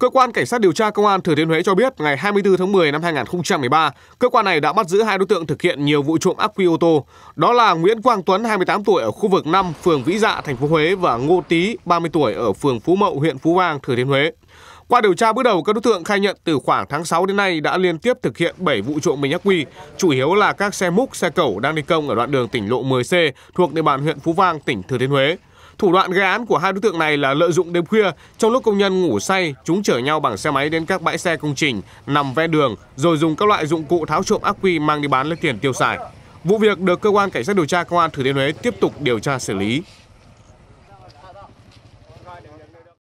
Cơ quan Cảnh sát điều tra Công an Thừa Thiên Huế cho biết ngày 24 tháng 10 năm 2013, cơ quan này đã bắt giữ hai đối tượng thực hiện nhiều vụ trộm ắc quy ô tô. Đó là Nguyễn Quang Tuấn 28 tuổi ở khu vực 5, phường Vĩ Dạ, thành phố Huế và Ngô Tý 30 tuổi ở phường Phú Mậu, huyện Phú Vang, Thừa Thiên Huế. Qua điều tra bước đầu, các đối tượng khai nhận từ khoảng tháng 6 đến nay đã liên tiếp thực hiện 7 vụ trộm bình ắc quy, chủ yếu là các xe múc, xe cẩu đang đi công ở đoạn đường tỉnh lộ 10C thuộc địa bàn huyện Phú Vang, tỉnh Thừa Thiên Huế. Thủ đoạn gây án của hai đối tượng này là lợi dụng đêm khuya, trong lúc công nhân ngủ say, chúng chở nhau bằng xe máy đến các bãi xe công trình, nằm ven đường, rồi dùng các loại dụng cụ tháo trộm ác quy mang đi bán lấy tiền tiêu xài. Vụ việc được cơ quan cảnh sát điều tra công an Thừa Thiên Huế tiếp tục điều tra xử lý.